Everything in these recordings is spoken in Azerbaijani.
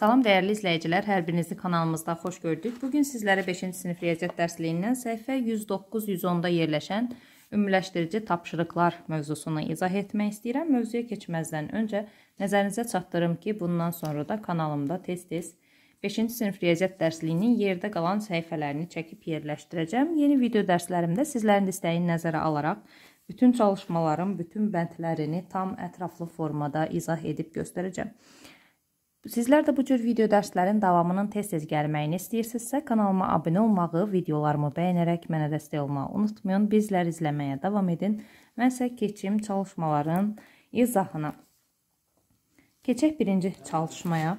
Salam dəyərli izləyicilər, hər birinizi kanalımızda xoş gördük. Bugün sizlərə 5-ci sinif riyaziyyat dərsliyindən səhifə 109-110-da yerləşən ümumiləşdirici tapşırıqlar mövzusunu izah etmək istəyirəm. Mövzuya keçməzdən öncə nəzərinizə çatdırım ki, bundan sonra da kanalımda tez-tez 5-ci sinif riyaziyyat dərsliyinin yerdə qalan səhifələrini çəkib yerləşdirəcəm. Yeni video dərslərimdə sizlərin istəyini nəzərə alaraq bütün çalışmaların bütün bəndlərini tam ətraflı formada izah edib göstərəcəm. Sizlər də bu cür video dərslərin davamının tez-tez gəlməyini istəyirsinizsə, kanalıma abunə olmağı, videolarımı bəyənərək mənə dəstək olmağı unutmayın. Bizləri izləməyə davam edin. Mən isə keçim çalışmaların izahına. Keçək birinci çalışmaya.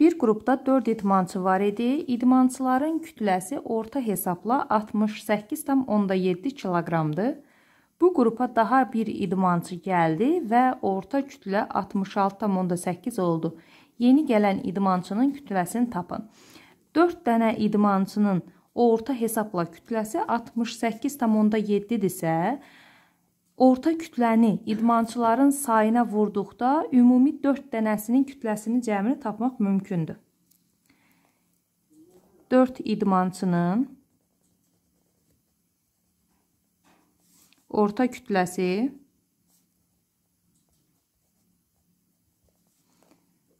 Bir qrupda 4 idmançı var idi. İdmançıların kütləsi orta hesabla 68,7 kq-dır. Bu qrupa daha bir idmançı gəldi və orta kütlə 66,8 oldu. Yeni gələn idmançının kütləsini tapın. 4 dənə idmançının orta hesabla kütləsi 68,7-dirsə, orta kütləni idmançıların sayına vurduqda ümumi 4 dənəsinin kütləsini cəmini tapmaq mümkündür. 4 idmançının orta kütləsi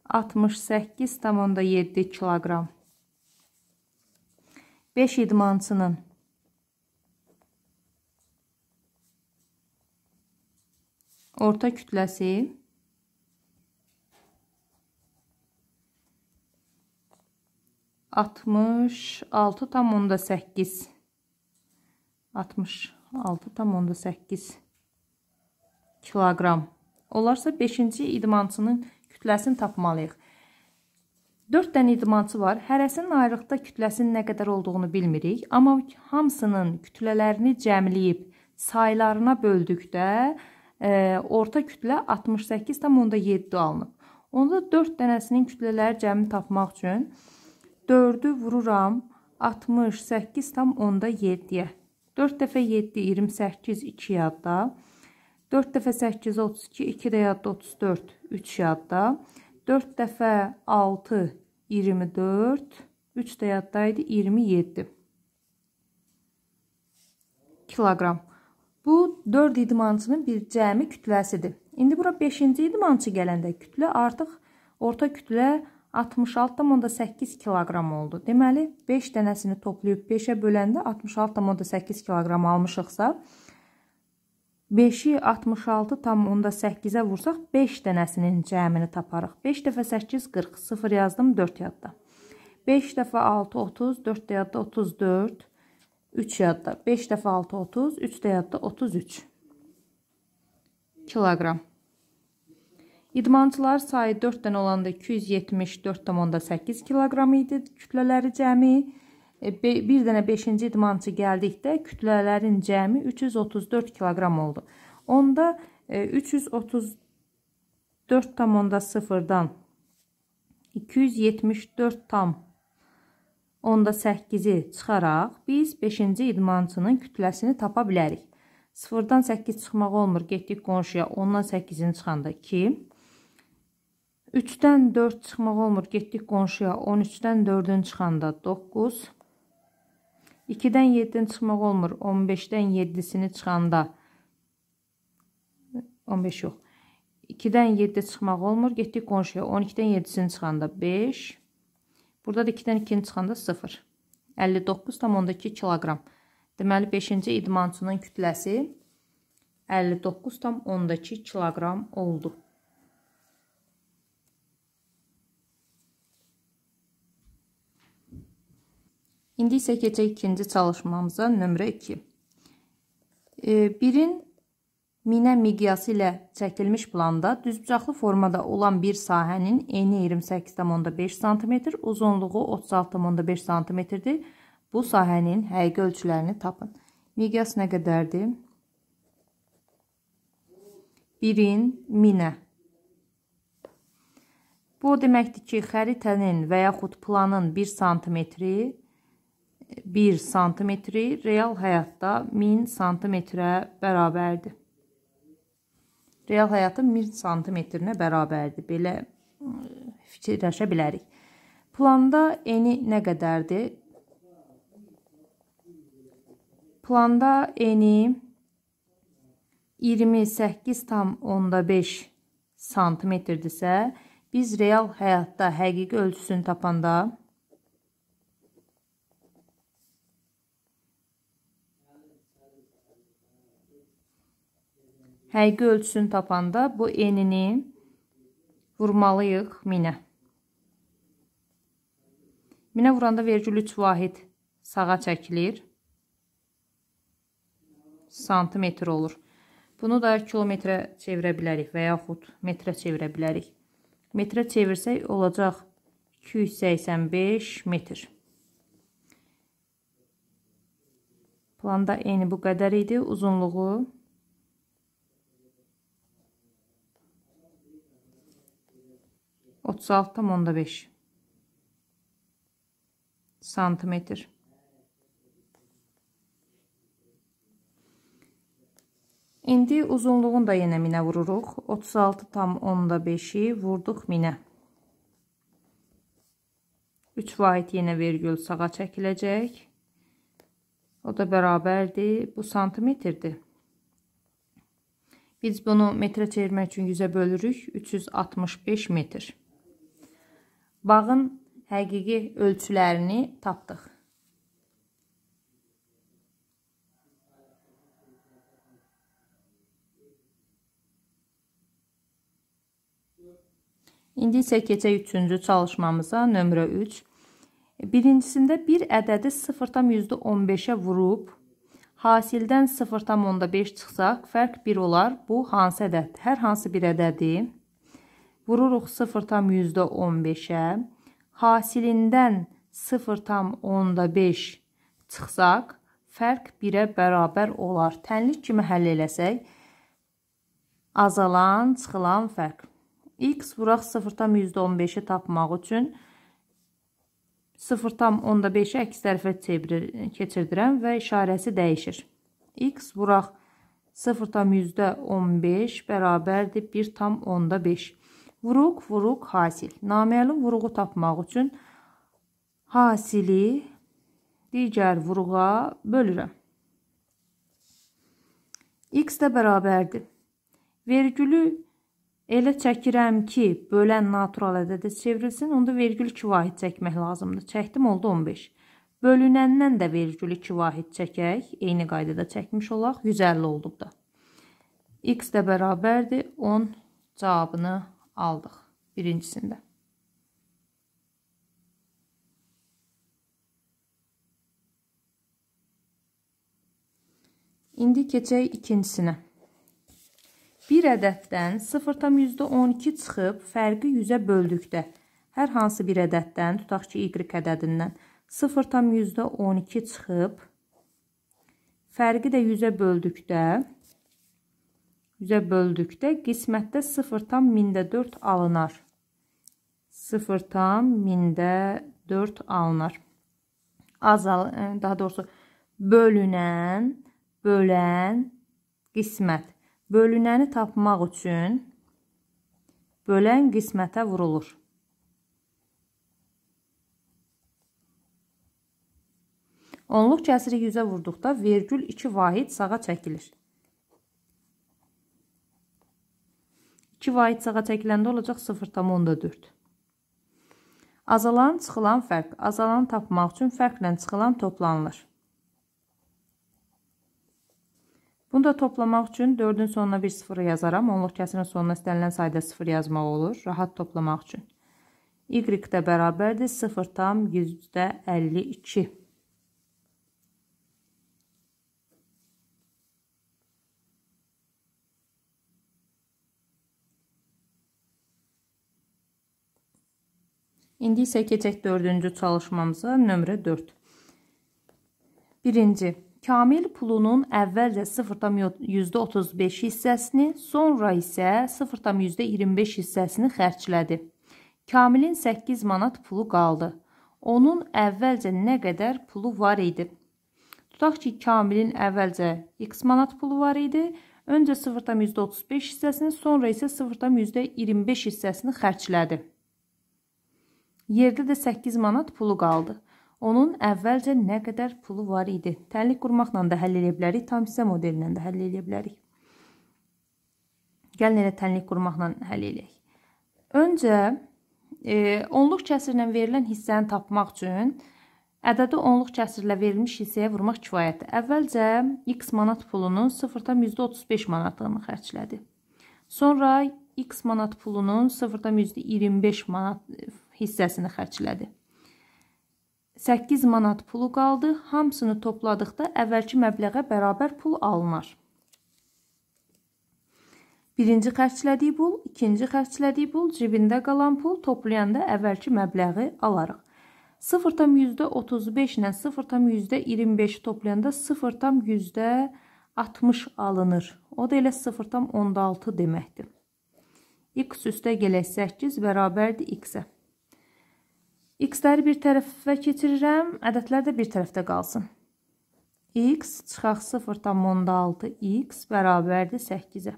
68,7 kiloqram. 5 idmançının orta kütləsi 66,8 66 6,8 kiloqram. Onlarsa 5-ci idmançının kütləsini tapmalıyıq. 4 dənə idmançı var. Hərəsinin ayrıqda kütləsinin nə qədər olduğunu bilmirik, amma hamısının kütlələrini cəmləyib saylarına böldükdə e, orta kütlə 68,7 alınıb. Onda 4 dənəsinin kütlələri cəmi tapmaq üçün 4-ü vururam 68,7-yə. 4 dəfə 7, 28, 2 yadda. 4 dəfə 8, 32, 2 də yadda 34, 3 yadda. 4 dəfə 6, 24, 3 də yaddaydı, 27 kiloqram. Bu 4 idmançının bir cəmi kütləsidir. İndi bura 5-ci idmançı gələndə kütlə artıq orta kütlə 66,8 kiloqram oldu. Deməli, 5 dənəsini toplayıb 5-ə böləndə 66,8 kiloqram almışıqsa, 5-i 66,8-ə vursaq, 5 dənəsinin cəmini taparıq. 5 dəfə 8, 40, 0 yazdım, 4 yadda. 5 dəfə 6, 30, 4 də yadda 34, 3 yadda. 5 dəfə 6, 30, 3 də yadda 33 kiloqram. İdmançılar sayı 4 dənə olanda 274,8 kq idi kütlələri cəmi. 1 e, dənə 5-ci idmançı gəldikdə kütlələrin cəmi 334 kq oldu. Onda 334,0-dan e, 274,8-i çıxaraq biz 5-ci idmançının kütləsini tapa bilərik. 0-dan 8 çıxmaq olmur, getdik qonşuya 10-dan 8-ini çıxanda 2, 3-dən 4 çıxmaq olmur. Getdik qonşuya. 13-dən 4-ün çıxanda 9. 2-dən 7-nin çıxmaq olmur. 15-dən 7-sini çıxanda 15 yox. 2-dən 7 çıxmaq olmur. Getdik qonşuya. 12-dən 7-sini çıxanda 5. Burada da 2-dən 2-ni çıxanda 0. 59,2 kiloqram. Deməli 5-ci idmançının kütləsi 59,2 kiloqram oldu. İndi isə keçək ikinci çalışmamıza nömrə 2. E, birin minə miqyası ilə çəkilmiş planda düzbucaqlı formada olan bir sahənin eni 28,5 cm, uzunluğu 36,5 cm-dir. Bu sahənin həqiqi ölçülərini tapın. Miqyas nə qədərdir? 1-in minə. Bu o deməkdir ki, xəritənin və yaxud planın 1 cm-i 1 santimetri real həyatda 1000 santimetrə bərabərdir. Real həyatın 1000 santimetrinə bərabərdir. Belə fikirləşə bilərik. Planda eni nə qədərdir? Planda eni 28,5 santimetrdirsə, biz real həyatda həqiqi ölçüsünü tapanda Həqiqi ölçüsünü tapanda bu enini vurmalıyıq minə. Minə vuranda vergül 3 vahid sağa çəkilir. Santimetr olur. Bunu da kilometrə çevirə bilərik və yaxud metrə çevirə bilərik. Metrə çevirsək olacaq 285 metr. Planda eni bu qədər idi. Uzunluğu 36,5 santimetr. İndi uzunluğunu da yenə minə vururuq. 36,5-i vurduq minə. 3 vahid yenə vergül sağa çəkiləcək. O da bərabərdir. Bu santimetrdir. Biz bunu metrə çevirmək üçün 100-ə bölürük. 365 metr bağın həqiqi ölçülərini tapdıq. İndi isə keçək 3-cü çalışmamıza, nömrə 3. Birincisində bir ədədi 0,15-ə vurub hasildən 0,5 çıxsaq, fərq 1 olar. Bu hansı ədəddir? Hər hansı bir ədədi vururuq 0,15-ə. Hasilindən 0,5 çıxsaq, fərq 1-ə bərabər olar. Tənlik kimi həll eləsək, azalan, çıxılan fərq. X vuraq 0,15-i tapmaq üçün 0,5-i əks tərəfə keçirdirəm və işarəsi dəyişir. X vuraq 0,15 bərabərdir 1,5. Vuruq, vuruq, hasil. Naməlum vuruğu tapmaq üçün hasili digər vuruğa bölürəm. X də bərabərdir. Vergülü elə çəkirəm ki, bölən natural ədədə çevrilsin. Onda vergül 2 vahid çəkmək lazımdır. Çəkdim, oldu 15. Bölünəndən də vergül 2 vahid çəkək. Eyni qaydada çəkmiş olaq. 150 olduqda. X də bərabərdir. 10 cavabını aldıq birincisində. İndi keçək ikincisinə. Bir ədəddən 0,12 çıxıb fərqi 100-ə böldükdə hər hansı bir ədəddən, tutaq ki, y ədədindən 0,12 çıxıb fərqi də 100-ə böldükdə 100-ə böldükdə qismətdə 0 tam mində 4 alınar. 0 tam mində 4 alınar. Azal, e, daha doğrusu bölünən, bölən qismət. Bölünəni tapmaq üçün bölən qismətə vurulur. Onluq kəsiri 100-ə vurduqda vergül 2 vahid sağa çəkilir. 2 vaidsağa çəkiləndə olacaq 0,4. Azalan, çıxılan fərq. Azalanı tapmaq üçün fərqlə çıxılan toplanılır. Bunu da toplamaq üçün 4-ün sonuna 1 sıfır yazaram. Onluq kəsirin sonuna istənilən sayda 0 yazmaq olur. Rahat toplamaq üçün. Y də bərabərdir 0 tam 152. İndi isə keçək dördüncü çalışmamıza nömrə 4. Birinci, Kamil pulunun əvvəlcə 0,35 hissəsini, sonra isə 0,25 hissəsini xərclədi. Kamilin 8 manat pulu qaldı. Onun əvvəlcə nə qədər pulu var idi? Tutaq ki, Kamilin əvvəlcə x manat pulu var idi. Öncə 0,35 hissəsini, sonra isə 0,25 hissəsini xərclədi. Yerdə də 8 manat pulu qaldı. Onun əvvəlcə nə qədər pulu var idi? Təlik qurmaqla da həll edə bilərik, tam hissə modeli ilə də həll edə bilərik. Gəlin elə tənlik qurmaqla həll edək. Öncə e, onluq kəsirlə verilən hissəni tapmaq üçün ədədi onluq kəsirlə verilmiş hissəyə vurmaq kifayətdir. Əvvəlcə x manat pulunun 0.35 manatlığını xərclədi. Sonra x manat pulunun 0.25 manat hissəsini xərclədi. 8 manat pulu qaldı. Hamısını topladıqda əvvəlki məbləğə bərabər pul alınar. Birinci xərclədiyi pul, ikinci xərclədiyi pul, cibində qalan pul toplayanda əvvəlki məbləği alarıq. 0,35 ilə 0,25 toplayanda 0,60 alınır. O da elə 0,16 deməkdir. x üstə gələk 8 bərabərdir x-ə. X-ləri bir tərəfə keçirirəm, ədədlər də bir tərəfdə qalsın. X çıxaq 0,6x bərabərdir 8-ə.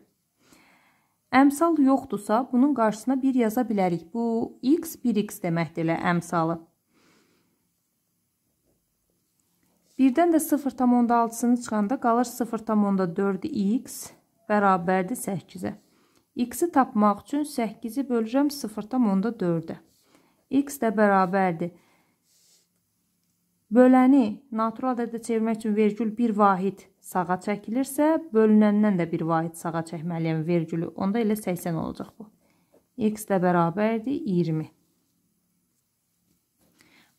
Əmsal yoxdursa, bunun qarşısına 1 yaza bilərik. Bu, x 1x deməkdir elə əmsalı. Birdən də 0,6-sını çıxanda qalır 0,4x bərabərdir 8-ə. X-i tapmaq üçün 8-i bölürəm 0,4-ə x də bərabərdir. Böləni natural ədədə çevirmək üçün vergül 1 vahid sağa çəkilirsə, bölünəndən də 1 vahid sağa çəkməliyəm yəni vergülü. Onda elə 80 olacaq bu. x də bərabərdir 20.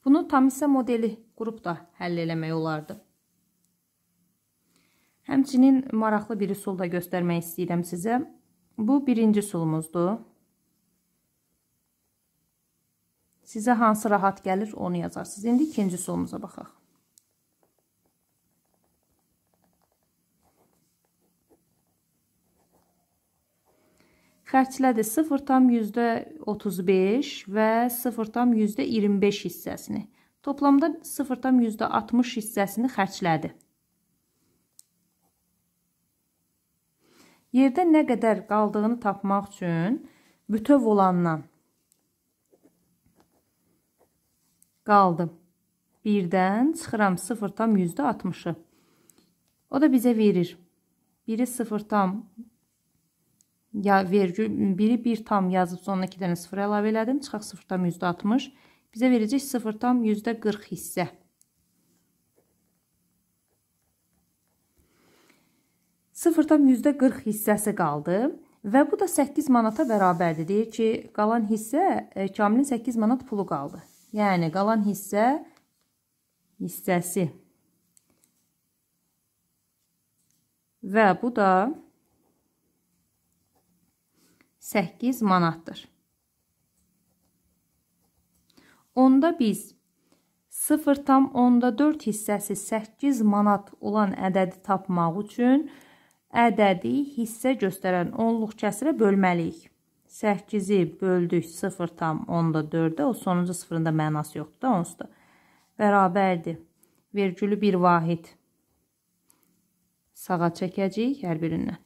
Bunu tam hissə modeli qrupda həll eləmək olardı. Həmçinin maraqlı bir üsul da göstərmək istəyirəm sizə. Bu birinci üsulumuzdur. Sizə hansı rahat gəlir, onu yazarsınız. İndi ikinci solumuza baxaq. Xərclədi 0,35 və 0,25 hissəsini. Toplamda 0,60 hissəsini xərclədi. Yerdə nə qədər qaldığını tapmaq üçün bütöv olandan qaldı. 1-dən çıxıram 0 tam %60-ı. O da bizə verir. 1-i 0 tam ya vergül 1-i 1 tam yazıb sonuna 2 dənə 0 əlavə elədim. Çıxaq 0 tam %60. Bizə verəcək 0 tam %40 hissə. Sıfırdan %40 hissəsi qaldı və bu da 8 manata bərabərdir. Deyir ki, qalan hissə e, Kamilin 8 manat pulu qaldı. Yəni qalan hissə hissəsi. Və bu da 8 manatdır. Onda biz 0,4 hissəsi 8 manat olan ədədi tapmaq üçün ədədi hissə göstərən onluq kəsirə bölməliyik. 8-i böldük 0,14-ə, o sonuncu sıfırında mənası yoxdur da, onsuz da bərabərdir. Vergülü bir vahid sağa çəkəcəyik hər birindən.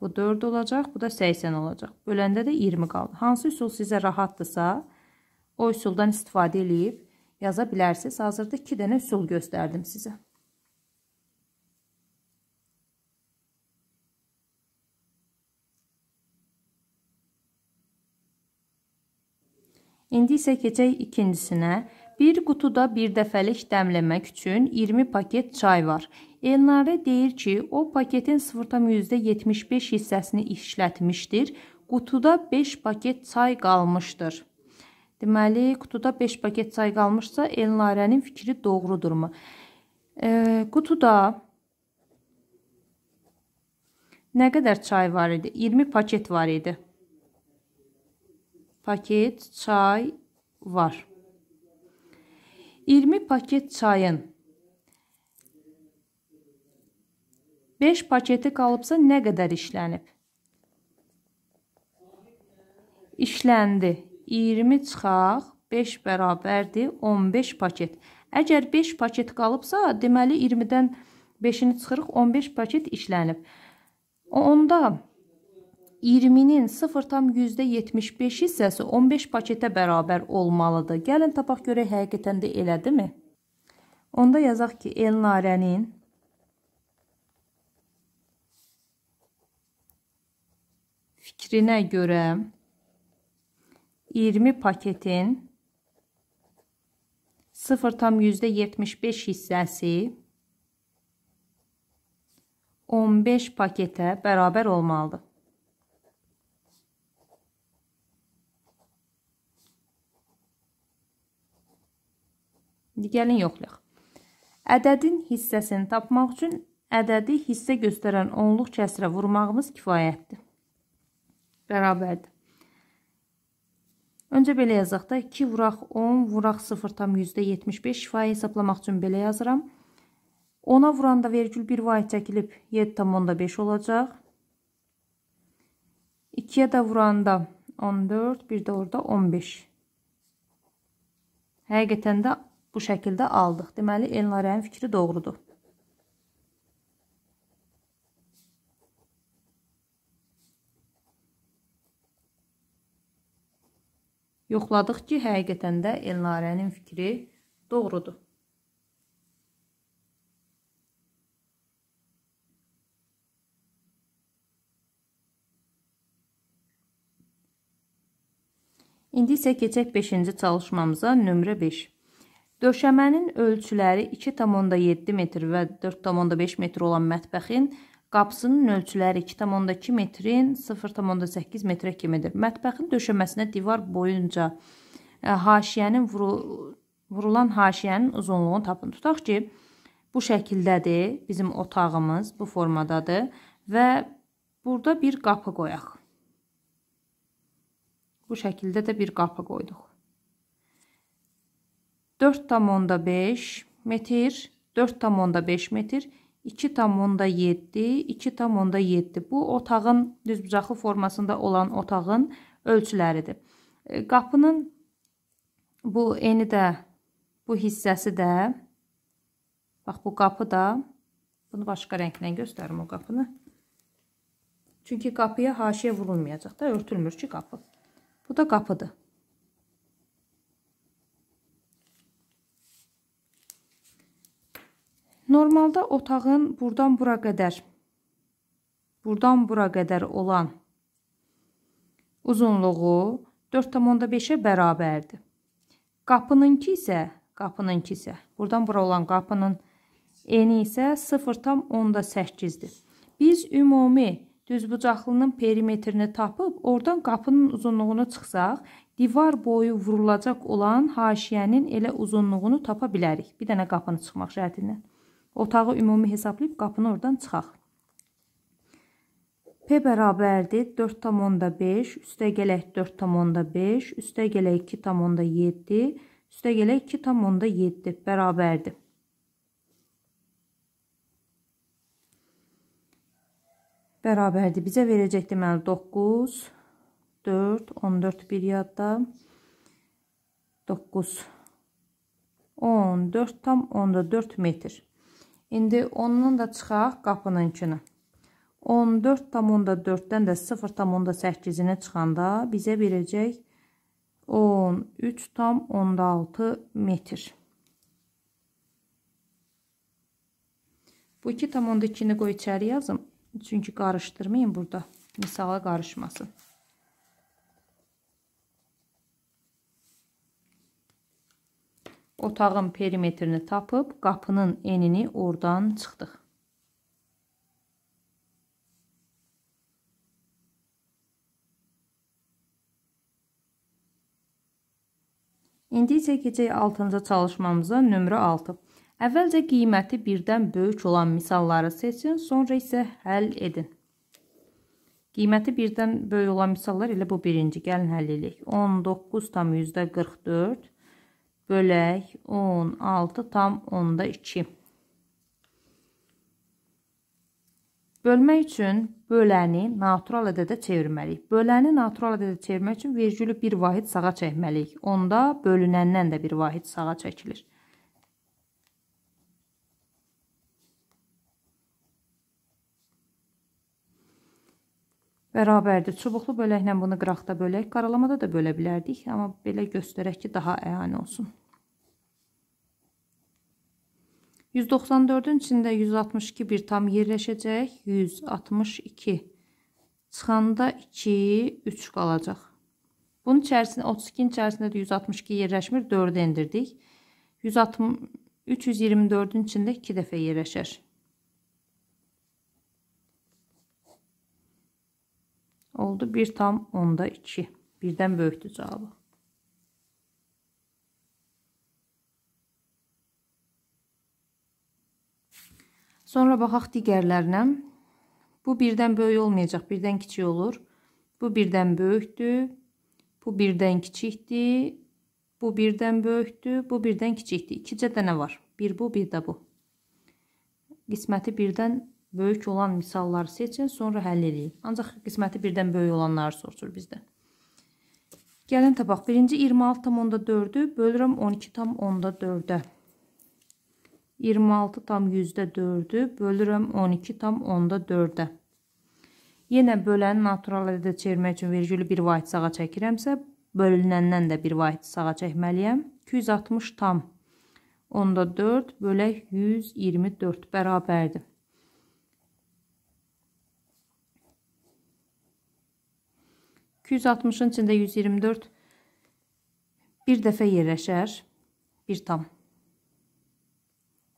Bu 4 olacaq, bu da 80 olacaq. Böləndə də 20 qaldı. Hansı üsul sizə rahatdırsa, o üsuldan istifadə edib yaza bilərsiniz. Hazırda 2 dənə üsul göstərdim sizə. İndi isə keçək ikincisinə. Bir qutuda bir dəfəlik dəmləmək üçün 20 paket çay var. Elnarə deyir ki, o paketin 0,75 hissəsini işlətmişdir. Qutuda 5 paket çay qalmışdır. Deməli, qutuda 5 paket çay qalmışsa, Elnarənin fikri doğrudurmu? E, qutuda nə qədər çay var idi? 20 paket var idi paket çay var. 20 paket çayın 5 paketi qalıbsa nə qədər işlənib? İşləndi. 20 çıxaq, 5 bərabərdir 15 paket. Əgər 5 paket qalıbsa, deməli 20-dən 5-ini çıxırıq, 15 paket işlənib. Onda 20-nin 0,75 hissəsi 15 paketə bərabər olmalıdır. Gəlin tapaq görək həqiqətən də elədimi? Onda yazaq ki, Elnarənin fikrinə görə 20 paketin 0,75 hissəsi 15 paketə bərabər olmalıdır. İndi gəlin yoxlayaq. Ədədin hissəsini tapmaq üçün ədədi hissə göstərən onluq kəsrə vurmağımız kifayətdir. Bərabərdir. Öncə belə yazaq da 2 vuraq 10 vuraq 0 tam %75 şifayı hesablamaq üçün belə yazıram. 10-a vuranda vergül 1 vahid çəkilib 7 tam onda 5 olacaq. 2-yə də vuranda 14, bir də orada 15. Həqiqətən də bu şəkildə aldıq. Deməli, Elnarənin fikri doğrudur. Yoxladıq ki, həqiqətən də Elnarənin fikri doğrudur. İndi isə keçək 5-ci çalışmamıza nömrə 5. Döşəmənin ölçüləri 2,7 metr və 4,5 metr olan mətbəxin qapısının ölçüləri 2,2 metrin 0,8 metrə kimidir. Mətbəxin döşəməsinə divar boyunca e, haşiyənin vuru, vurulan haşiyənin uzunluğunu tapın. Tutaq ki, bu şəkildədir bizim otağımız, bu formadadır və burada bir qapı qoyaq. Bu şəkildə də bir qapı qoyduq. 4,5 metr, 4,5 metr, 2,7, 2,7. Bu otağın düzbucaqlı formasında olan otağın ölçüləridir. E, qapının bu eni də, bu hissəsi də, bax bu qapı da, bunu başqa rənglə göstərim o qapını. Çünki qapıya haşiyə vurulmayacaq da, örtülmür ki qapı. Bu da qapıdır. Normalda otağın burdan bura qədər burdan bura qədər olan uzunluğu 4.5-ə bərabərdir. Qapınınki isə, qapınınki isə, burdan bura olan qapının eni isə 0.8-dir. Biz ümumi düzbucaqlının perimetrini tapıb, oradan qapının uzunluğunu çıxsaq, divar boyu vurulacaq olan haşiyənin elə uzunluğunu tapa bilərik. Bir dənə qapını çıxmaq şərtindən. Otağı ümumi hesablayıb qapını oradan çıxaq. P bərabərdir 4,5 üstə gələk 4,5 üstə gələk 2,7 üstə gələk 2,7 bərabərdir. Bərabərdir. Bizə verəcək deməli 9, 4, 14 bir yadda 9, 14 tam onda 4 metr. İndi ondan da çıxaq qapınınkini. 14,4-dən də 0,8-ini çıxanda bizə verəcək 13,6 metr. Bu 2,2-ni qoy içəri yazım. Çünki qarışdırmayın burada. Misala qarışmasın. Otağın perimetrini tapıb qapının enini oradan çıxdıq. İndi isə keçək 6-cı çalışmamıza nömrə 6. Əvvəlcə qiyməti birdən böyük olan misalları seçin, sonra isə həll edin. Qiyməti birdən böyük olan misallar elə bu birinci. Gəlin həll edək. 19,44 bölək 16 tam 10-da 2. Bölmək üçün böləni natural ədədə çevirməliyik. Böləni natural ədədə çevirmək üçün vergülü bir vahid sağa çəkməliyik. Onda bölünəndən də bir vahid sağa çəkilir. Bərabərdir. Çubuqlu böləklə bunu qıraqda bölək, qaralamada da bölə bilərdik, amma belə göstərək ki, daha əyani olsun. 194-ün içində 162 bir tam yerləşəcək. 162 çıxanda 2, 3 qalacaq. Bunun içərisində 32-nin içərisində də 162 yerləşmir. 4-ü endirdik. 324-ün içində 2 dəfə yerləşər. Oldu 1 tam 10-da 2. Birdən böyükdür cavabı. Sonra baxaq digərlərinə. Bu birdən böyük olmayacaq, birdən kiçik olur. Bu birdən böyükdür. Bu birdən kiçikdir. Bu birdən böyükdür. Bu birdən kiçikdir. İkicə dənə var. Bir bu, bir də bu. Qisməti birdən böyük olan misalları seçin, sonra həll edin. Ancaq qisməti birdən böyük olanları soruşur bizdən. Gəlin tapaq. Birinci 26,4-ü bölürəm 12,4-ə. 26 tam yüzdə 4-ü bölürəm 12 tam 10-da 4-ə. Yenə böləni natural ədədə çevirmək üçün vergülü bir vahid sağa çəkirəmsə, bölünəndən də bir vahid sağa çəkməliyəm. 260 tam 10-da 4 bölək 124 bərabərdir. %60-ın içində 124 bir dəfə yerləşər. 1 tam.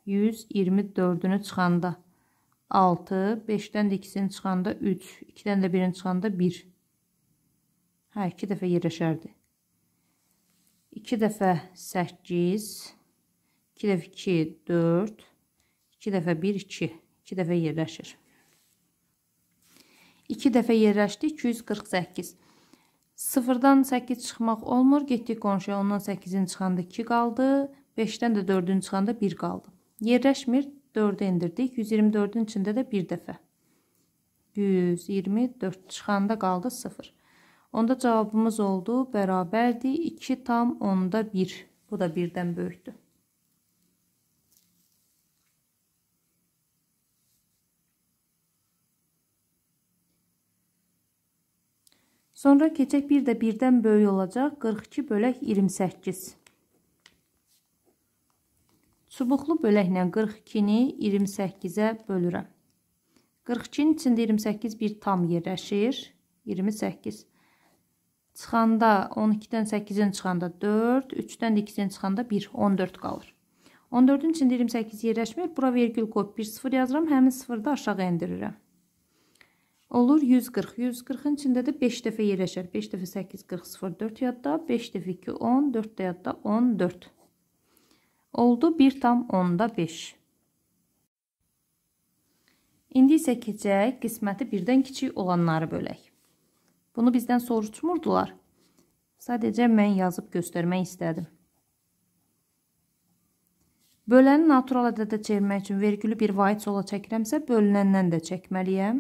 124-ünü çıxanda 6, 5-dən də 2-sini çıxanda 3, 2-dən də 1-ini çıxanda 1. Hə, 2 dəfə yerləşərdi. 2 dəfə 8, 2 dəfə 2, 4, 2 dəfə 1, 2. 2 dəfə yerləşir. 2 dəfə yerləşdi 248. 0-dan 8 çıxmaq olmur. Getdik qonşuya. Ondan 8-in çıxanda 2 qaldı. 5-dən də 4-ün çıxanda 1 qaldı. Yerləşmir 4-ü endirdik. 124-ün içində də bir dəfə. 124 çıxanda qaldı 0. Onda cavabımız oldu, bərabərdir 2 tam onda 1. Bu da birdən böyükdür. Sonra keçək bir də birdən böyük olacaq 42 bölək 28. Çubuqlu böləklə 42-ni 28-ə bölürəm. 42-nin içində 28 bir tam yerləşir. 28. Çıxanda 12-dən 8-in çıxanda 4, 3-dən 2-in çıxanda 1, 14 qalır. 14-ün içində 28 yerləşmir. Bura vergül qoyub 1-0 yazıram. Həmin 0-da aşağı endirirəm. Olur 140. 140-ın içində də 5 dəfə yerləşər. 5 dəfə 8, 40, 0, 4 yadda, 5 dəfə 2, 10, 4 də yadda, 14. Oldu 1 tam 10-da 5. İndi isə keçək qisməti birdən kiçik olanları bölək. Bunu bizdən soruşmurdular. Sadəcə mən yazıb göstərmək istədim. Böləni natural ədədə çevirmək üçün vergülü bir vahid sola çəkirəmsə, bölünəndən də çəkməliyəm.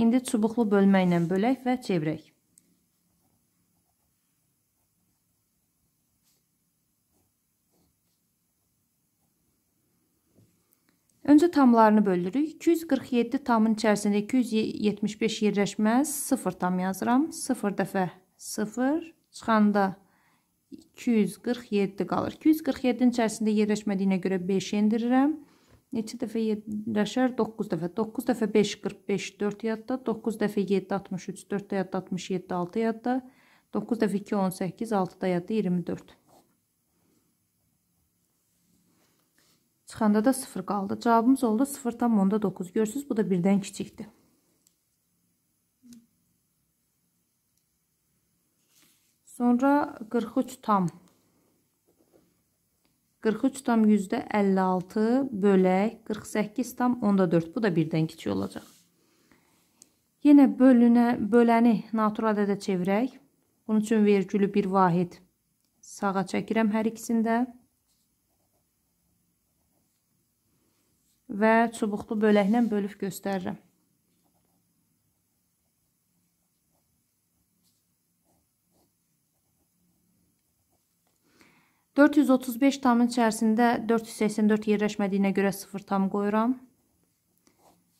İndi çubuqlu bölmə ilə bölək və çevirək. Öncə tamlarını bölürük. 247 tamın içərisində 275 yerləşməz. 0 tam yazıram. 0 dəfə 0 çıxanda 247 qalır. 247-nin içərisində yerləşmədiyinə görə 5 endirirəm. Neçə dəfə yerləşər? 9 dəfə. 9 dəfə 5, 45, 4 yadda. 9 dəfə 7, 63, 4 yadda, 67, 6 yadda. 9 dəfə 2, 18, 6 da yadda, 24. Çıxanda da 0 qaldı. Cavabımız oldu 0,9. Görürsünüz, bu da birdən kiçikdir. Sonra 43 tam 43 tam %56 bölək 48 tam 14. Bu da birdən kiçik olacaq. Yenə bölünə, böləni natura ədədə çevirək. Bunun üçün vergülü bir vahid sağa çəkirəm hər ikisində. və çubuqlu böləklə bölüb göstərirəm. Dörd yüz otuz beş tamın içərisində dörd yüz səksən dörd yerləşmədiyinə görə sıfır tam qoyuram.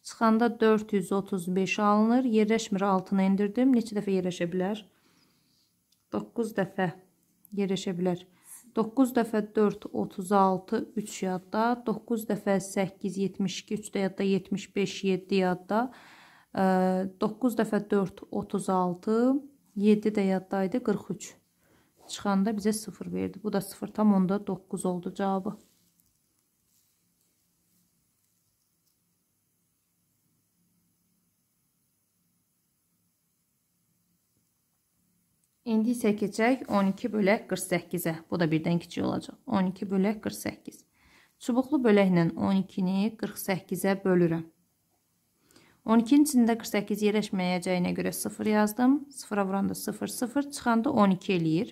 Çıxanda 435 alınır. Yerləşmir altına indirdim. Neçə dəfə yerləşə bilər? 9 dəfə yerləşə bilər. 9 dəfə 4 36 3 yadda, 9 dəfə 8 72 3 də yadda, 75 7 yadda. 9 dəfə 4 36 7 də yadda idi 43. Çıxanda bizə 0 verdi. Bu da 0 tam onda 9 oldu cavabı. İndi isə keçək 12 bölək 48-ə. Bu da birdən kiçik olacaq. 12 bölək 48. Çubuqlu böləklə 12-ni 48-ə bölürəm. 12-nin içində 48 yerləşməyəcəyinə görə 0 yazdım. 0-a vuranda 0, 0 çıxanda 12 eləyir.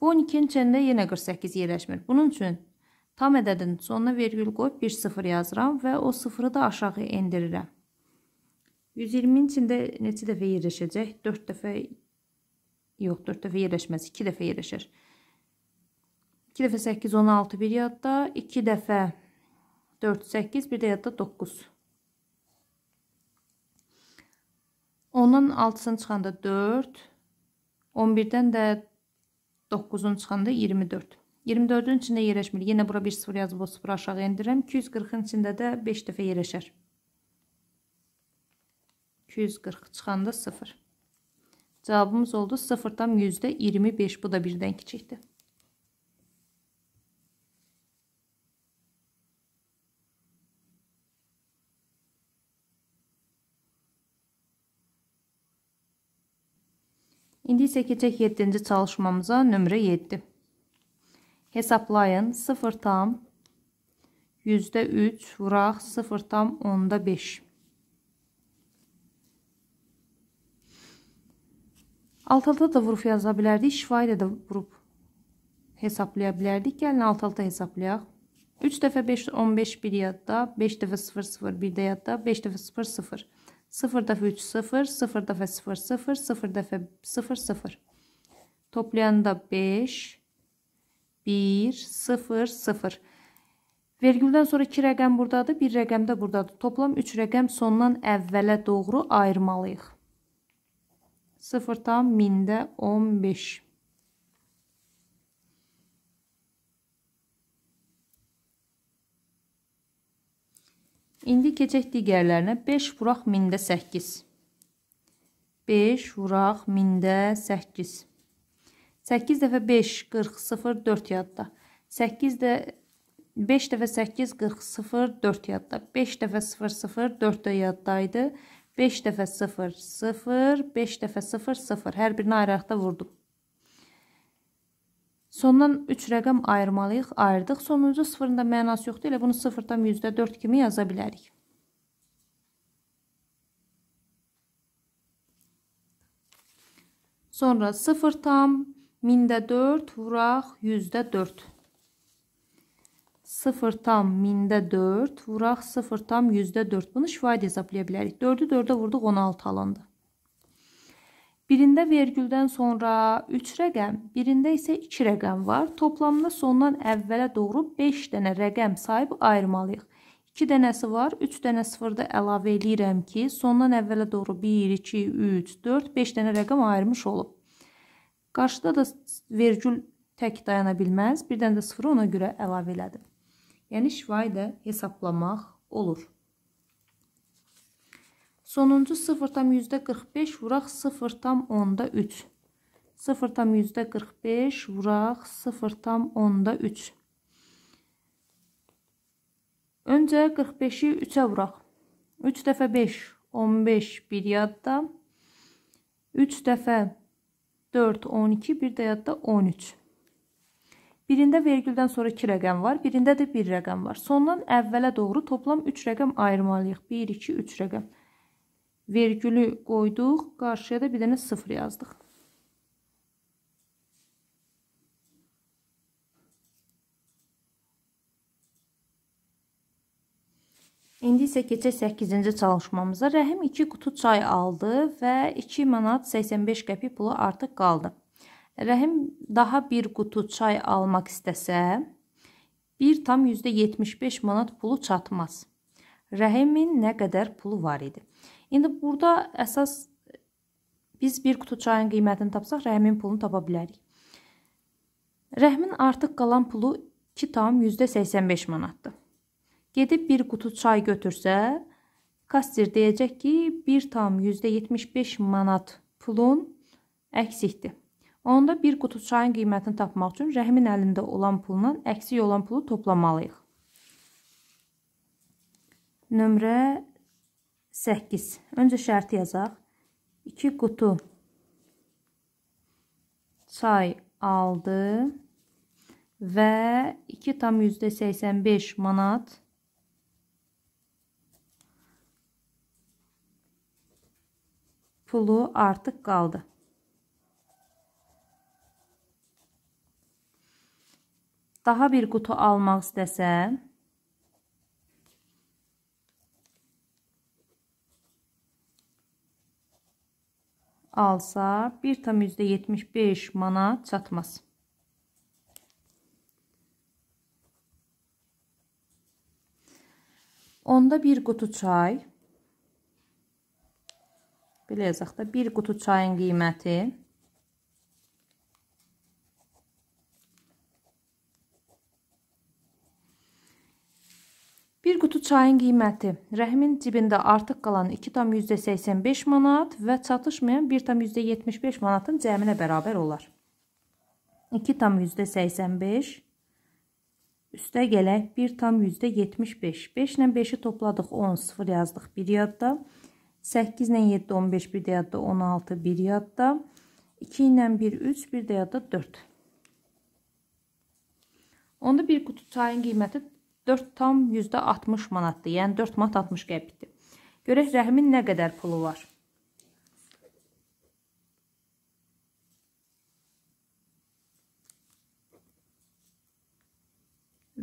Bu 12-nin içində yenə 48 yerləşmir. Bunun üçün tam ədədin sonuna vergül qoyub 1 0 yazıram və o 0-ı da aşağı endirirəm. 120-nin içində neçə dəfə yerləşəcək? 4 dəfə Yox, 4 dəfə yerləşməz. 2 dəfə yerləşir. 2 dəfə 8, 16 bir yadda. 2 dəfə 4, 8, bir də yadda 9. 10-un 6-sını çıxanda 4, 11-dən də 9-un çıxanda 24. 24-ün içində yerləşmir. Yenə bura 1 0 yazıb o 0 aşağı endirəm. 240-ın içində də 5 dəfə yerləşər. 240 çıxanda 0. Cevabımız oldu 0 tam %25. Bu da bir denk çıktı. İndi isə keçək 7-ci çalışmamıza nömrə 7. Hesablayın 0 tam %3 vurak 0 tam onda 5. Alt-alta da vurub yaza bilərdik. Şifahidə də vurub hesablaya bilərdik. Gəlin alt-alta hesablayaq. 3 dəfə 5, 15 bir yadda, 5 dəfə 0, 0 bir də yadda, 5 dəfə 0, 0. 0 dəfə 3, 0, 0 dəfə 0, 0, 0 dəfə 0, 0. Toplayanda 5, 1, 0, 0. Vergüldən sonra 2 rəqəm buradadır, 1 rəqəm də buradadır. Toplam 3 rəqəm sondan əvvələ doğru ayırmalıyıq. 0 tam 1000-də 15. İndi keçək digərlərinə. 5 vuraq 1000-də 8. 5 vuraq 1000-də 8. 8 dəfə 5 40 0 4 yadda. 8 də 5 dəfə 8 40 0 4 yadda. 5 dəfə 0 0 4 də yaddaydı. 4 5 dəfə 0, 0, 5 dəfə 0, 0. Hər birini ayrıqda vurdum. Sondan 3 rəqəm ayırmalıyıq, ayırdıq. Sonuncu sıfırında mənası yoxdur, elə bunu sıfırdan %4 kimi yaza bilərik. Sonra 0 tam, 1000-də 4, vuraq, 100-də 4. 0 tam mində 4 vuraq 0 tam yüzdə 4. Bunu şifayə hesablaya bilərik. 4-ü 4-ə vurduq 16 alındı. Birində vergüldən sonra 3 rəqəm, birində isə 2 rəqəm var. Toplamda sondan əvvələ doğru 5 dənə rəqəm sayıb ayırmalıyıq. 2 dənəsi var, 3 dənə sıfırda əlavə eləyirəm ki, sondan əvvələ doğru 1, 2, 3, 4, 5 dənə rəqəm ayırmış olub. Qarşıda da vergül tək dayana bilməz, birdən də sıfırı ona görə əlavə elədim yəni şivayı da hesablamaq olur. Sonuncu 0,45 vuraq 0,3. 0,45 vuraq 0,3. Öncə 45-i 3-ə vuraq. 3 dəfə 5, 15 bir yadda. 3 dəfə 4, 12 bir də yadda 13. 13. Birində vergüldən sonra 2 rəqəm var, birində də 1 rəqəm var. Sondan əvvələ doğru toplam 3 rəqəm ayırmalıyıq. 1, 2, 3 rəqəm. Vergülü qoyduq, qarşıya da bir dənə 0 yazdıq. İndi isə keçək 8-ci çalışmamıza. Rəhim 2 qutu çay aldı və 2 manat 85 qəpik pulu artıq qaldı. Rəhim daha bir qutu çay almaq istəsə, 1,75 manat pulu çatmaz. Rəhimin nə qədər pulu var idi? İndi burada əsas biz bir qutu çayın qiymətini tapsaq, Rəhimin pulunu tapa bilərik. Rəhmin artıq qalan pulu 2,85 manatdır. Gedib bir qutu çay götürsə, kasser deyəcək ki, 1,75 manat pulun əksikdir. Onda bir qutu çayın qiymətini tapmaq üçün rəhimin əlində olan pulla əksik olan pulu toplamalıyıq. Nömrə 8. Öncə şərti yazaq. 2 qutu çay aldı və 2,85 manat pulu artıq qaldı. daha bir qutu almaq istəsə, alsa 1,75 manat çatmaz. Onda bir qutu çay. Belə yazaq da bir qutu çayın qiyməti Bir qutu çayın qiyməti rəhmin cibində artıq qalan 2,85 manat və çatışmayan 1,75 manatın cəminə bərabər olar. 2,85 üstə gələk 1,75 5 ilə 5-i topladıq 10, 0 yazdıq bir yadda 8 ilə 7, 15 bir də yadda 16 bir yadda 2 ilə 1, 3 bir də yadda 4 Onda bir qutu çayın qiyməti 4,60 manatdır, yəni 4 manat 60 qəpikdir. Görək Rəhimin nə qədər pulu var?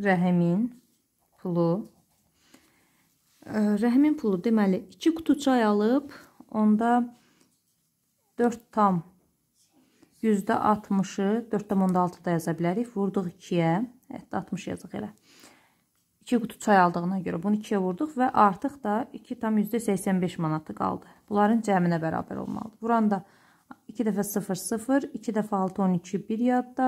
Rəhimin pulu Rəhimin pulu deməli 2 qutu çay alıb, onda 4 tam %60-ı 4,6 da yaza bilərik. Vurduq 2-yə, hətta 60 yazıq elə. 2 qutu çay aldığına görə bunu 2-yə vurduq və artıq da 2,85 manatı qaldı. Bunların cəminə bərabər olmalıdır. Vuranda 2 dəfə 0, 0, 2 dəfə 6, 12, 1 yadda,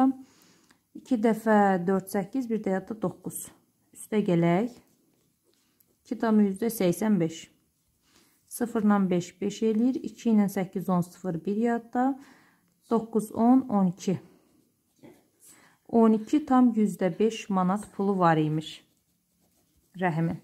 2 dəfə 4, 8, 1 də yadda 9. Üstə gələk. 2,85. 0 ilə 5, 5 eləyir. 2 ilə 8, 10, 0, 1 yadda. 9, 10, 12. 12 tam %5 manat pulu var imiş rəhimi.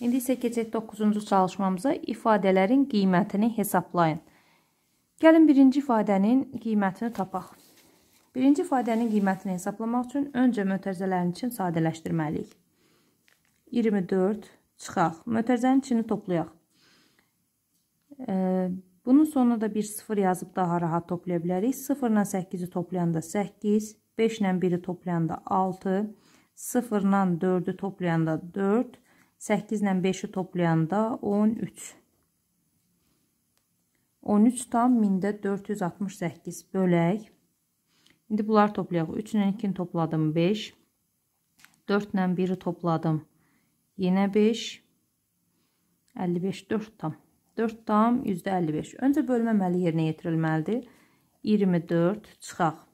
İndi isə keçək 9-cu çalışmamıza ifadələrin qiymətini hesablayın. Gəlin birinci ifadənin qiymətini tapaq. Birinci ifadənin qiymətini hesablamaq üçün öncə mötərizələrin için sadələşdirməliyik. 24 çıxaq. Mötərizənin içini toplayaq. Bunun sonuna da bir 0 yazıb daha rahat toplaya bilərik. 0 ilə 8-i toplayanda 8, 5 ilə 1-i toplayanda 6, 0 ilə 4-ü toplayanda 4, 8 ilə 5-i toplayanda 13. 13 tam 1468 bölək. İndi bunları toplayaq. 3 ilə 2-ni topladım 5. 4 ilə 1-i topladım. Yenə 5. 55 4 tam. 4 tam %55. Öncə bölməməli yerinə yetirilməlidir. 24 çıxaq.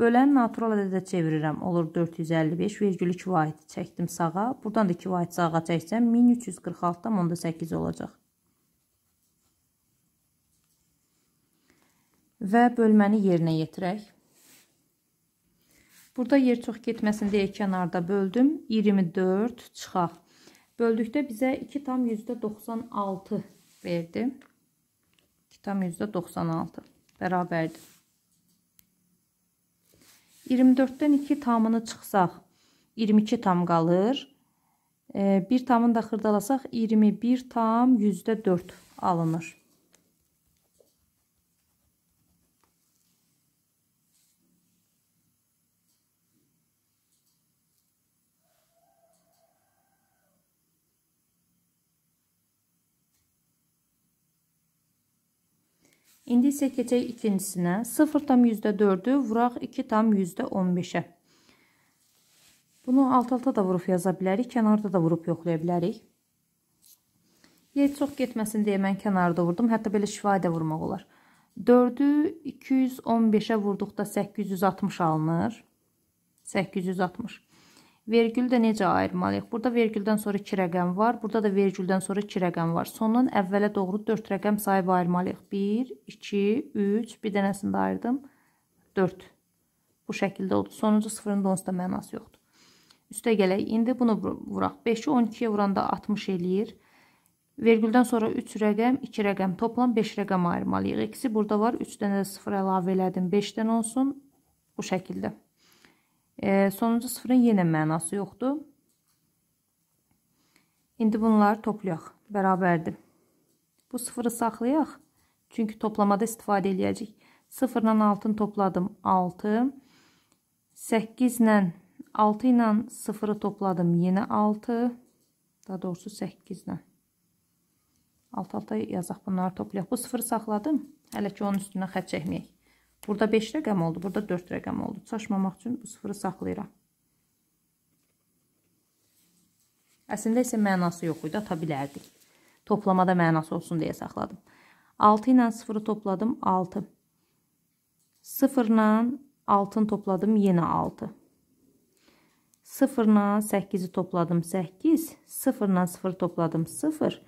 Bölən natural ədədə çevirirəm. Olur 455, vergül 2 vaid çəkdim sağa. Buradan da 2 vaid sağa çəksəm 1346,8 olacaq. Və bölməni yerinə yetirək. Burada yer çox getməsin deyə kənarda böldüm. 24 çıxaq. Böldükdə bizə 2,96 verdi. 2,96 bərabərdir. 24-dən 2 tamını çıxsaq 22 tam qalır. 1 tamını da xırdalasaq 21 tam %4 alınır. İndi isə keçək ikincisinə. 0,4-ü vuraq 2,15-ə. Bunu alt-alta da vurub yaza bilərik, kənarda da vurub yoxlaya bilərik. Yer çox getməsin deyə mən kənarda vurdum. Hətta belə şifadə vurmaq olar. 4-ü 215-ə vurduqda 860 alınır. 860. Vergül də necə ayırmalıyıq? Burada vergüldən sonra 2 rəqəm var. Burada da vergüldən sonra 2 rəqəm var. Sondan əvvələ doğru 4 rəqəm sayıb ayırmalıyıq. 1, 2, 3, bir dənəsini də ayırdım. 4. Bu şəkildə oldu. Sonuncu sıfırın da onsuz da mənası yoxdur. Üstə gələk. İndi bunu vuraq. 5-i 12-yə vuranda 60 eləyir. Vergüldən sonra 3 rəqəm, 2 rəqəm. Toplam 5 rəqəm ayırmalıyıq. İkisi burada var. 3 dənə də 0 əlavə elədim. 5 dənə olsun. Bu şəkildə. E, sonuncu sıfırın yenə mənası yoxdur. İndi bunları toplayaq. Bərabərdir. Bu sıfırı saxlayaq. Çünki toplamada istifadə eləyəcək. 0 ilə 6-nı topladım 6. 8 ilə 6 ilə 0-ı topladım yenə 6. Daha doğrusu 8 ilə. Alt-alta yazaq bunları toplayaq. Bu 0-ı saxladım. Hələ ki onun üstünə xət çəkməyək. Burada 5 rəqəm oldu, burada 4 rəqəm oldu. Çaşmamaq üçün bu sıfırı saxlayıram. Əslində isə mənası yox idi, ata bilərdik. Toplamada mənası olsun deyə saxladım. 6 ilə 0-ı topladım, 6. 0 ilə 6-ını topladım, yenə 6. 0 ilə 8-i topladım, 8. 0 ilə 0 topladım, 0.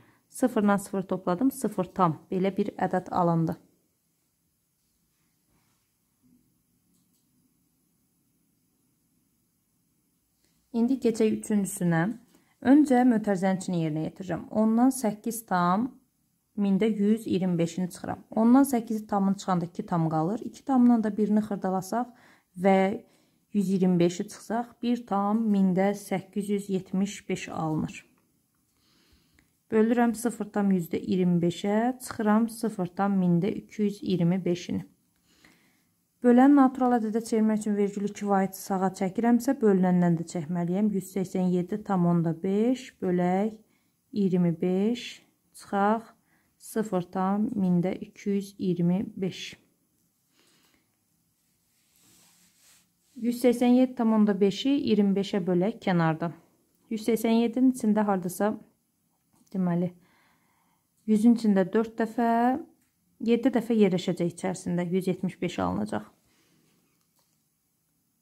0 ilə 0 topladım, 0 tam. Belə bir ədəd alındı. İndi keçək üçüncüsünə. Öncə mötərizənin yerinə yetirirəm. Ondan 8 tam mində 125-ini çıxıram. Ondan 8-i tamın çıxanda 2 tam qalır. 2 tamdan da birini xırdalasaq və 125-i çıxsaq 1 tam mində 875 alınır. Bölürəm 0 tam %25-ə, çıxıram 0 tam mində 225-ini. Bölən natural ədədə çevirmək üçün vergülü kifayət sağa çəkirəmsə, bölünəndən də çəkməliyəm. 187,5 bölək 25 çıxaq 0 tam 1225. 187,5-i 25-ə bölək kənarda. 187-nin içində hardasa, deməli, 100-ün içində 4 dəfə, 7 dəfə yerləşəcək içərisində 175 alınacaq.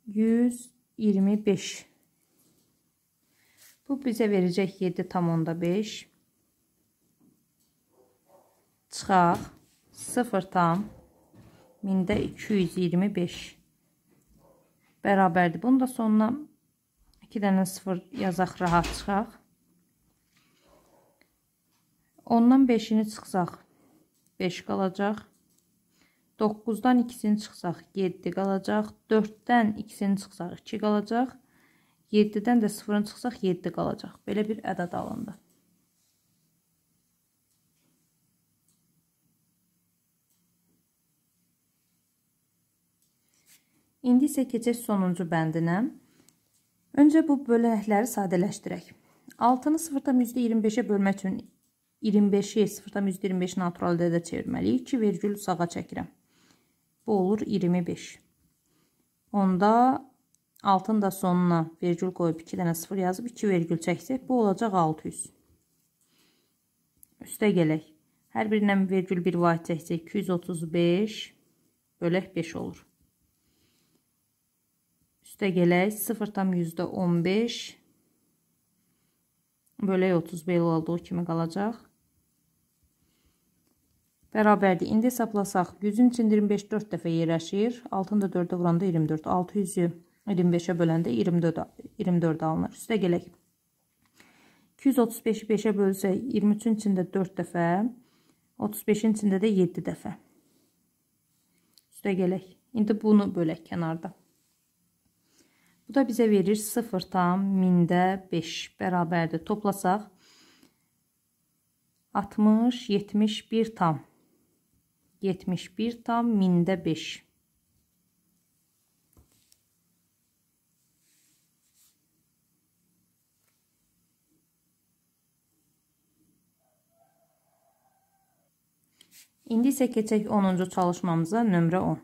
125. Bu bizə verəcək 7,5. Çıxaq. 0 tam. 1000-də 225. Bərabərdir. Bunu da sonuna 2 dənə 0 yazaq, rahat çıxaq. Ondan 5-ini çıxsaq. 5 qalacaq. 9-dan 2-sini çıxsaq 7 qalacaq. 4-dən 2-sini çıxsaq 2 qalacaq. 7-dən də 0-ını çıxsaq 7 qalacaq. Belə bir ədad alındı. İndi isə keçək sonuncu bəndinə. Öncə bu bölənəkləri sadələşdirək. 6-nı 0,25-ə bölmək üçün 25-i 0,25 natural dədə çevirməliyik. 2 vergül sağa çəkirəm. Bu olur 25. Onda altın da sonuna vergül qoyub 2 dənə 0 yazıb 2 vergül çəksək, bu olacaq 600. Üstə gələk. Hər birindən vergül 1 vahid çəksək 235 bölək 5 olur. Üstə gələk 0,15 bölək 30 belə olduğu kimi qalacaq. Bərabərdir. İndi hesablasaq. 100-ün içində 25 4 dəfə yerləşir. 6-ını da 4-ə vuranda 24. 600-ü 25-ə böləndə 24, 24 alınır. Üstə gələk. 235-i 5-ə bölsə 23-ün içində 4 dəfə, 35-in içində də 7 dəfə. Üstə gələk. İndi bunu bölək kənarda. Bu da bizə verir 0 tam 1000-də 5 bərabərdir. Toplasaq 60, 71 tam 5. 71 tam mində 5. İndi isə keçək 10-cu çalışmamıza nömrə 10.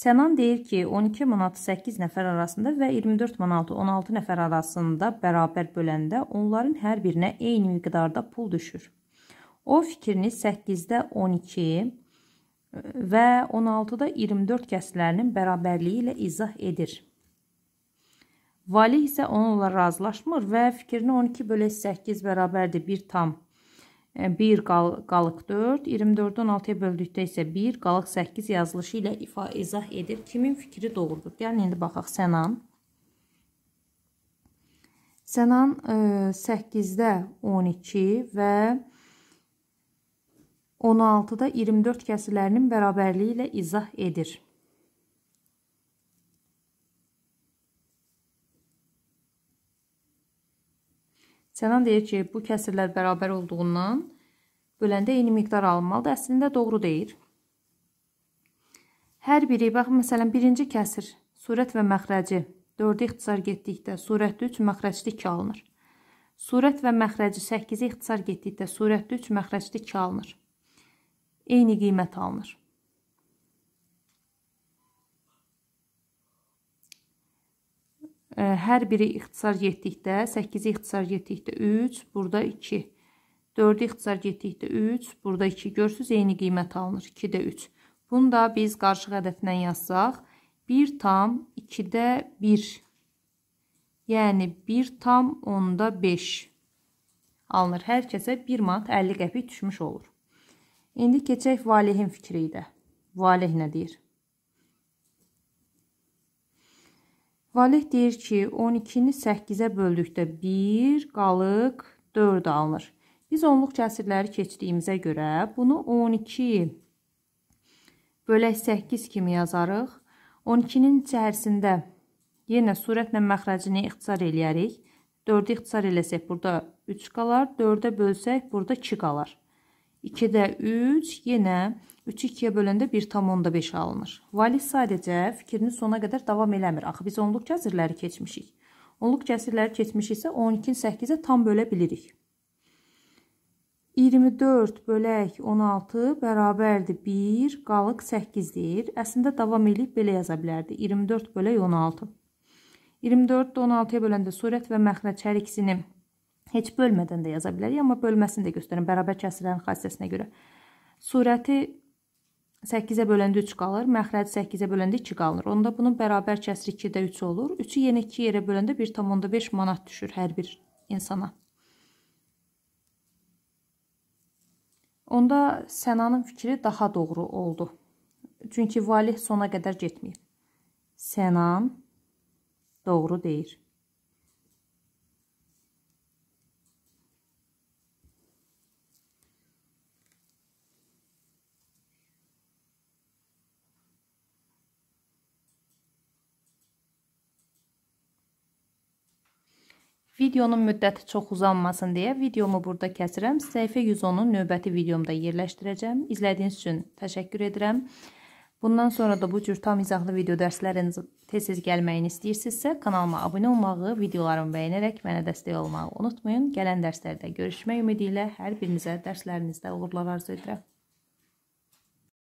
Sənan deyir ki, 12 manatı 8 nəfər arasında və 24 manatı 16 nəfər arasında bərabər böləndə onların hər birinə eyni miqdarda pul düşür. O fikrini 8-də 12 e, və 16-da 24 kəslərinin bərabərliyi ilə izah edir. Valih isə onunla razılaşmır və fikrini 12 bölə 8 bərabərdir 1 tam 1 e, qal qalıq 4, 24-ü 16-ya böldükdə isə 1 qalıq 8 yazılışı ilə ifa izah edir. Kimin fikri doğrudur? Gəlin yəni, indi baxaq Sənan. Sənan 8-də e, 12 və 16-da 24 kəsirlərinin bərabərliyi ilə izah edir. Sənan deyir ki, bu kəsirlər bərabər olduğundan böləndə eyni miqdar alınmalıdır. Əslində doğru deyir. Hər biri, bax, məsələn, birinci kəsir, surət və məxrəci 4-ə ixtisar getdikdə surətli 3, məxrəcli 2 alınır. Surət və məxrəci 8-ə ixtisar getdikdə surətli 3, məxrəcli 2 alınır eyni qiymət alınır. Hər biri ixtisar getdikdə, 8-i ixtisar getdikdə 3, burada 2. 4-i ixtisar getdikdə 3, burada 2. Görsünüz, eyni qiymət alınır. 2-də 3. Bunu da biz qarşıq ədəfindən yazsaq, 1 tam 2-də 1. Yəni 1 tam 10-da 5 alınır. Hər kəsə 1 manat 50 qəpik düşmüş olur. İndi keçək valehin fikri ilə. Valeh nə deyir? Valeh deyir ki, 12-ni 8-ə böldükdə 1 qalıq 4 alınır. Biz onluq kəsirləri keçdiyimizə görə bunu 12 bölək 8 kimi yazarıq. 12-nin içərisində yenə sürətlə məxrəcini ixtisar eləyərik. 4-ü ixtisar eləsək burada 3 qalar, 4-ə bölsək burada 2 qalar. 2-də 3, yenə 3-ü 2-yə böləndə 1,5 alınır. Valis sadəcə fikrini sona qədər davam eləmir. Axı biz onluq cəzirləri keçmişik. Onluq cəzirləri keçmişiksə 12-ni 8-ə tam bölə bilirik. 24 bölək 16 bərabərdir 1, qalıq 8-dir. Əslində davam eləyib belə yaza bilərdi. 24 bölək 16. 24-də 16-ya böləndə surət və məxnəçər ikisini böləndə Heç bölmədən də yaza bilərik, amma bölməsini də göstərin bərabər kəsirlərin xassəsinə görə. Surəti 8-ə böləndə 3 qalır, məxrəci 8-ə böləndə 2 qalır. Onda bunun bərabər kəsiri 2-də 3 olur. 3-ü yenə 2 yerə böləndə 1,5 manat düşür hər bir insana. Onda Sənanın fikri daha doğru oldu. Çünki valih sona qədər getməyib. Sənan doğru deyir. Videonun müddəti çox uzanmasın deyə videomu burada kəsirəm. Səhifə 110-u növbəti videomda yerləşdirəcəm. İzlədiyiniz üçün təşəkkür edirəm. Bundan sonra da bu cür tam izahlı video dərslərin tez-tez gəlməyini istəyirsinizsə, kanalıma abunə olmağı, videolarımı bəyənərək mənə dəstək olmağı unutmayın. Gələn dərslərdə görüşmək ümidi ilə hər birinizə dərslərinizdə uğurlar arzu edirəm.